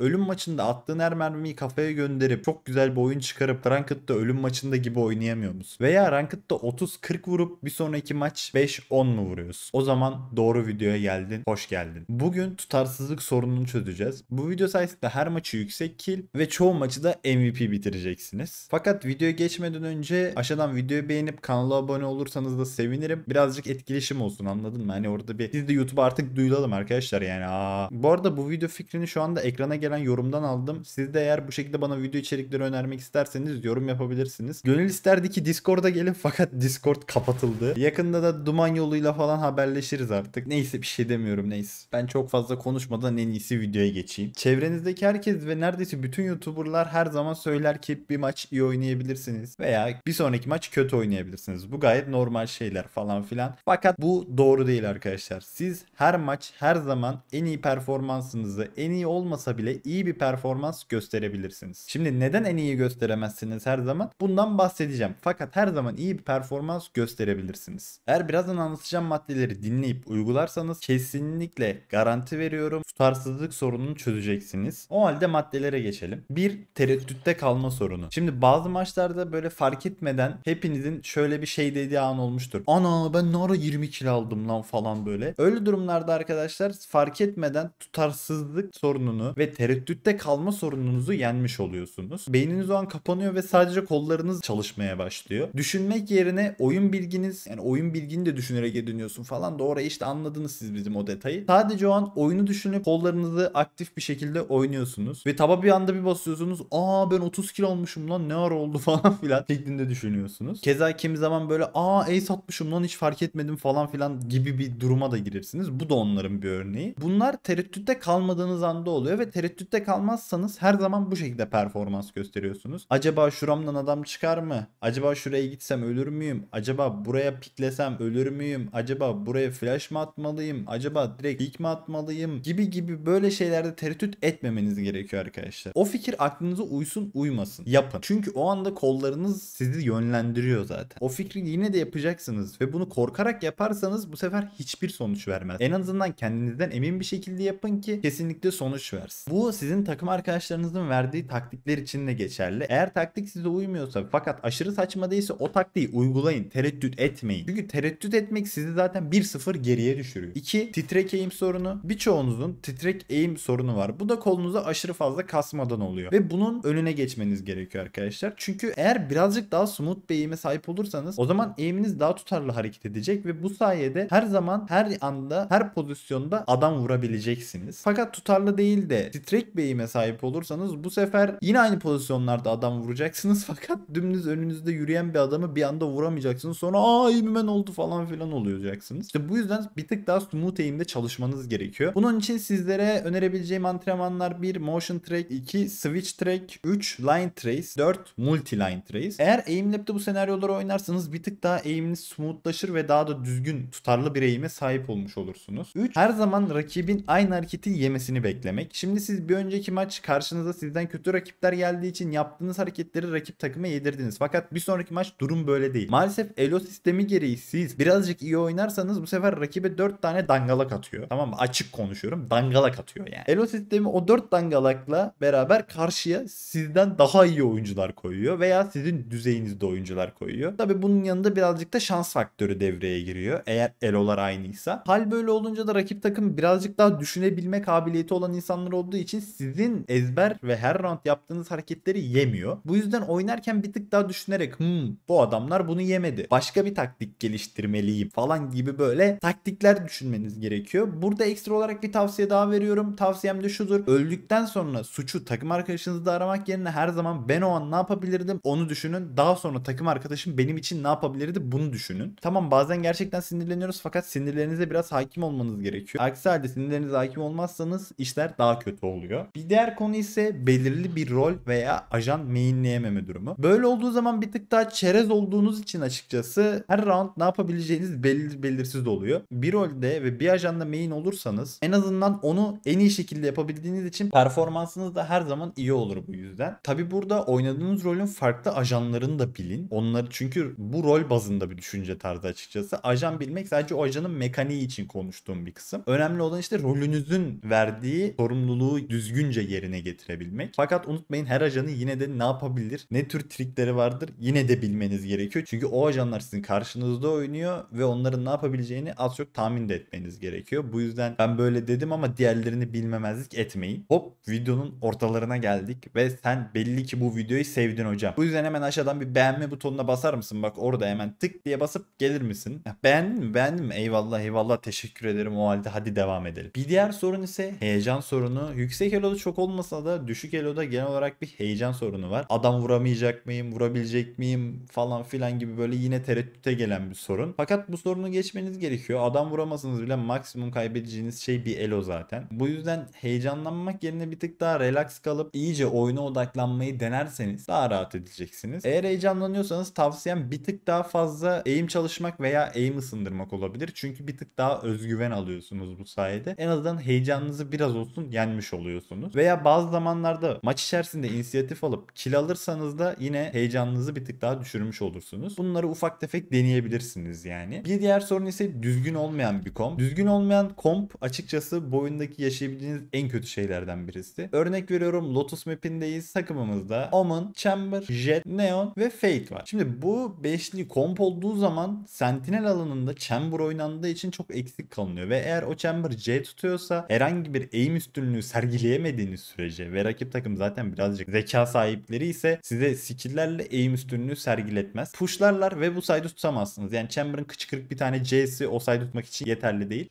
ölüm maçında attığın her mermiyi kafaya gönderip çok güzel bir oyun çıkarıp Ranked'da ölüm maçında gibi oynayamıyor musun? Veya Ranked'da 30-40 vurup bir sonraki maç 5-10 mu vuruyorsun? O zaman doğru videoya geldin. Hoş geldin. Bugün tutarsızlık sorununu çözeceğiz. Bu video sayesinde her maçı yüksek kill ve çoğu maçı da MVP bitireceksiniz. Fakat videoya geçmeden önce aşağıdan videoyu beğenip kanala abone olursanız da sevinirim. Birazcık etkileşim olsun anladın mı? Hani orada bir siz de YouTube artık duyulalım arkadaşlar yani. Aa. Bu arada bu video fikrini şu anda ekrana gelen yorumdan aldım. Siz de eğer bu şekilde bana video içerikleri önermek isterseniz yorum yapabilirsiniz. Gönül isterdi ki Discord'a gelin fakat Discord kapatıldı. Yakında da duman yoluyla falan haberleşiriz artık. Neyse bir şey demiyorum neyse. Ben çok fazla konuşmadan en iyisi videoya geçeyim. Çevrenizdeki herkes ve neredeyse bütün YouTuber'lar her zaman söyler ki bir maç iyi oynayabilirsiniz veya bir sonraki maç kötü oynayabilirsiniz. Bu gayet normal şeyler falan filan. Fakat bu doğru değil arkadaşlar. Siz her maç her zaman en iyi performansınızı en iyi olmasa bile ve iyi bir performans gösterebilirsiniz. Şimdi neden en iyi gösteremezsiniz her zaman? Bundan bahsedeceğim. Fakat her zaman iyi bir performans gösterebilirsiniz. Eğer birazdan anlatacağım maddeleri dinleyip uygularsanız kesinlikle garanti veriyorum tutarsızlık sorununu çözeceksiniz. O halde maddelere geçelim. Bir tereddütte kalma sorunu. Şimdi bazı maçlarda böyle fark etmeden hepinizin şöyle bir şey dediği an olmuştur. Ana ben ne ara 20 kilo aldım lan falan böyle. Öyle durumlarda arkadaşlar fark etmeden tutarsızlık sorununu ve tereddüt tereddütte kalma sorununuzu yenmiş oluyorsunuz. Beyniniz o an kapanıyor ve sadece kollarınız çalışmaya başlıyor. Düşünmek yerine oyun bilginiz yani oyun bilgini de düşünerek ediniyorsun falan da oraya işte anladınız siz bizim o detayı. Sadece o an oyunu düşünüp kollarınızı aktif bir şekilde oynuyorsunuz. Ve taba bir anda bir basıyorsunuz. Aa ben 30 kilo olmuşum lan ne ara oldu falan filan şeklinde düşünüyorsunuz. Keza kimi zaman böyle aa ace satmışım lan hiç fark etmedim falan filan gibi bir duruma da girirsiniz. Bu da onların bir örneği. Bunlar tereddütte kalmadığınız anda oluyor ve tereddüt tereddütte kalmazsanız her zaman bu şekilde performans gösteriyorsunuz. Acaba şuramdan adam çıkar mı? Acaba şuraya gitsem ölür müyüm? Acaba buraya piklesem ölür müyüm? Acaba buraya flash mı atmalıyım? Acaba direkt pick mi atmalıyım? Gibi gibi böyle şeylerde tereddüt etmemeniz gerekiyor arkadaşlar. O fikir aklınıza uysun uymasın. Yapın. Çünkü o anda kollarınız sizi yönlendiriyor zaten. O fikri yine de yapacaksınız ve bunu korkarak yaparsanız bu sefer hiçbir sonuç vermez. En azından kendinizden emin bir şekilde yapın ki kesinlikle sonuç versin. Bu bu sizin takım arkadaşlarınızın verdiği taktikler için de geçerli. Eğer taktik size uymuyorsa fakat aşırı saçma değilse o taktiği uygulayın. Tereddüt etmeyin. Çünkü tereddüt etmek sizi zaten 1-0 geriye düşürüyor. 2. Titrek eğim sorunu. Birçoğunuzun titrek eğim sorunu var. Bu da kolunuzu aşırı fazla kasmadan oluyor. Ve bunun önüne geçmeniz gerekiyor arkadaşlar. Çünkü eğer birazcık daha smooth bir eğime sahip olursanız o zaman eğiminiz daha tutarlı hareket edecek ve bu sayede her zaman her anda her pozisyonda adam vurabileceksiniz. Fakat tutarlı değil de titrek beyime sahip olursanız bu sefer yine aynı pozisyonlarda adam vuracaksınız fakat dümdüz önünüzde yürüyen bir adamı bir anda vuramayacaksınız. Sonra aa eğimime oldu falan filan olacaksınız. İşte bu yüzden bir tık daha smooth eğimde çalışmanız gerekiyor. Bunun için sizlere önerebileceğim antrenmanlar 1 motion track, 2 switch track, 3 line trace, 4 multi line trace. Eğer aimlab'de bu senaryoları oynarsanız bir tık daha eğiminiz smoothlaşır ve daha da düzgün tutarlı bir eğime sahip olmuş olursunuz. 3 her zaman rakibin aynı hareketi yemesini beklemek. Şimdi siz siz bir önceki maç karşınıza sizden kötü rakipler geldiği için yaptığınız hareketleri rakip takıma yedirdiniz. Fakat bir sonraki maç durum böyle değil. Maalesef elo sistemi gereği siz birazcık iyi oynarsanız bu sefer rakibe 4 tane dangalak atıyor. Tamam mı? Açık konuşuyorum. Dangalak atıyor yani. Elo sistemi o 4 dangalakla beraber karşıya sizden daha iyi oyuncular koyuyor veya sizin düzeyinizde oyuncular koyuyor. Tabi bunun yanında birazcık da şans faktörü devreye giriyor. Eğer elolar aynıysa. Hal böyle olunca da rakip takım birazcık daha düşünebilme kabiliyeti olan insanlar olduğu için için sizin ezber ve her round yaptığınız hareketleri yemiyor. Bu yüzden oynarken bir tık daha düşünerek hmm bu adamlar bunu yemedi. Başka bir taktik geliştirmeliyim falan gibi böyle taktikler düşünmeniz gerekiyor. Burada ekstra olarak bir tavsiye daha veriyorum. Tavsiyem de şudur. Öldükten sonra suçu takım arkadaşınızda aramak yerine her zaman ben o an ne yapabilirdim onu düşünün. Daha sonra takım arkadaşım benim için ne yapabilirdi bunu düşünün. Tamam bazen gerçekten sinirleniyoruz fakat sinirlerinize biraz hakim olmanız gerekiyor. Aksi halde sinirlerinize hakim olmazsanız işler daha kötü olur oluyor. Bir diğer konu ise belirli bir rol veya ajan mainleyememe durumu. Böyle olduğu zaman bir tık daha çerez olduğunuz için açıkçası her round ne yapabileceğiniz belli belirsiz oluyor. Bir rolde ve bir ajanda main olursanız en azından onu en iyi şekilde yapabildiğiniz için performansınız da her zaman iyi olur bu yüzden. Tabi burada oynadığınız rolün farklı ajanlarını da bilin. Onları çünkü bu rol bazında bir düşünce tarzı açıkçası. Ajan bilmek sadece o ajanın mekaniği için konuştuğum bir kısım. Önemli olan işte rolünüzün verdiği sorumluluğu düzgünce yerine getirebilmek. Fakat unutmayın her ajanın yine de ne yapabilir, ne tür trikleri vardır yine de bilmeniz gerekiyor. Çünkü o ajanlar sizin karşınızda oynuyor ve onların ne yapabileceğini az çok tahmin de etmeniz gerekiyor. Bu yüzden ben böyle dedim ama diğerlerini bilmemezlik etmeyin. Hop videonun ortalarına geldik ve sen belli ki bu videoyu sevdin hocam. Bu yüzden hemen aşağıdan bir beğenme butonuna basar mısın? Bak orada hemen tık diye basıp gelir misin? Beğendin mi? Beğendin mi? Eyvallah eyvallah teşekkür ederim o halde hadi devam edelim. Bir diğer sorun ise heyecan sorunu. Yüksek Yüksek eloda çok olmasa da düşük eloda genel olarak bir heyecan sorunu var. Adam vuramayacak mıyım, vurabilecek miyim falan filan gibi böyle yine tereddüte gelen bir sorun. Fakat bu sorunu geçmeniz gerekiyor. Adam vuramasanız bile maksimum kaybedeceğiniz şey bir elo zaten. Bu yüzden heyecanlanmak yerine bir tık daha relax kalıp iyice oyuna odaklanmayı denerseniz daha rahat edeceksiniz. Eğer heyecanlanıyorsanız tavsiyem bir tık daha fazla eğim çalışmak veya eğim ısındırmak olabilir. Çünkü bir tık daha özgüven alıyorsunuz bu sayede. En azından heyecanınızı biraz olsun yenmiş oluyor oluyorsunuz. Veya bazı zamanlarda maç içerisinde inisiyatif alıp kill alırsanız da yine heyecanınızı bir tık daha düşürmüş olursunuz. Bunları ufak tefek deneyebilirsiniz yani. Bir diğer sorun ise düzgün olmayan bir komp. Düzgün olmayan komp açıkçası bu oyundaki yaşayabileceğiniz en kötü şeylerden birisi. Örnek veriyorum Lotus map'indeyiz. Takımımızda Omen, Chamber, Jet, Neon ve Fate var. Şimdi bu beşli komp olduğu zaman Sentinel alanında Chamber oynandığı için çok eksik kalınıyor ve eğer o Chamber J tutuyorsa herhangi bir aim üstünlüğü sergi sergileyemediğiniz sürece ve rakip takım zaten birazcık zeka sahipleri ise size skill'lerle eğim üstünlüğü sergiletmez. Pushlarlar ve bu saydı tutamazsınız. Yani Chamber'ın kıçkırık bir tane C'si o saydı tutmak için yeterli değil.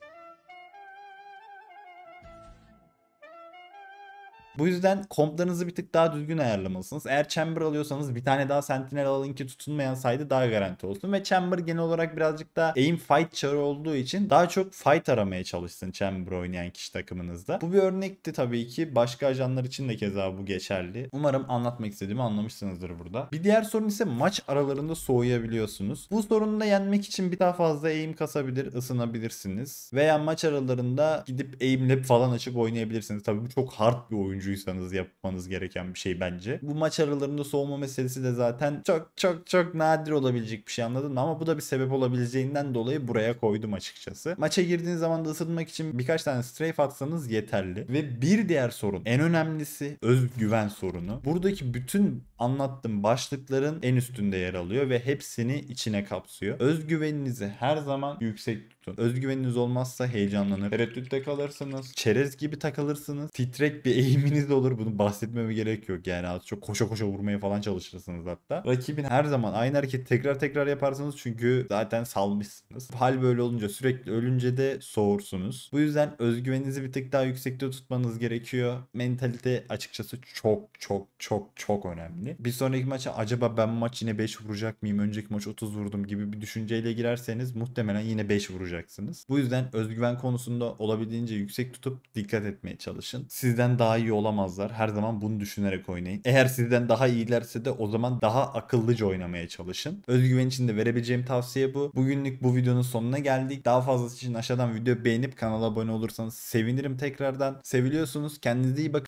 Bu yüzden komplarınızı bir tık daha düzgün ayarlamalısınız. Eğer chamber alıyorsanız bir tane daha sentinel alın ki tutunmayan saydı daha garanti olsun. Ve chamber genel olarak birazcık daha aim fight çarı olduğu için daha çok fight aramaya çalışsın chamber oynayan kişi takımınızda. Bu bir örnekti tabii ki. Başka ajanlar için de keza bu geçerli. Umarım anlatmak istediğimi anlamışsınızdır burada. Bir diğer sorun ise maç aralarında soğuyabiliyorsunuz. Bu sorunu da yenmek için bir daha fazla aim kasabilir, ısınabilirsiniz. Veya maç aralarında gidip aim lab falan açıp oynayabilirsiniz. Tabii bu çok hard bir oyuncu oyuncuysanız yapmanız gereken bir şey bence. Bu maç aralarında soğuma meselesi de zaten çok çok çok nadir olabilecek bir şey anladın mı? Ama bu da bir sebep olabileceğinden dolayı buraya koydum açıkçası. Maça girdiğiniz zaman da ısınmak için birkaç tane strafe atsanız yeterli. Ve bir diğer sorun en önemlisi özgüven sorunu. Buradaki bütün anlattığım başlıkların en üstünde yer alıyor ve hepsini içine kapsıyor. Özgüveninizi her zaman yüksek tutun. Özgüveniniz olmazsa heyecanlanır. Tereddütte kalırsınız. Çerez gibi takılırsınız. Titrek bir eğimin ikiniz olur. Bunu bahsetmeme gerek yok. Yani az çok koşa koşa vurmaya falan çalışırsınız hatta. Rakibin her zaman aynı hareketi tekrar tekrar yaparsanız çünkü zaten salmışsınız. Hal böyle olunca sürekli ölünce de soğursunuz. Bu yüzden özgüveninizi bir tık daha yüksekte tutmanız gerekiyor. Mentalite açıkçası çok çok çok çok önemli. Bir sonraki maça acaba ben maç yine 5 vuracak mıyım? Önceki maç 30 vurdum gibi bir düşünceyle girerseniz muhtemelen yine 5 vuracaksınız. Bu yüzden özgüven konusunda olabildiğince yüksek tutup dikkat etmeye çalışın. Sizden daha iyi olan olamazlar. Her zaman bunu düşünerek oynayın. Eğer sizden daha iyilerse de o zaman daha akıllıca oynamaya çalışın. Özgüven için de verebileceğim tavsiye bu. Bugünlük bu videonun sonuna geldik. Daha fazlası için aşağıdan video beğenip kanala abone olursanız sevinirim tekrardan. Seviliyorsunuz. Kendinize iyi bakın.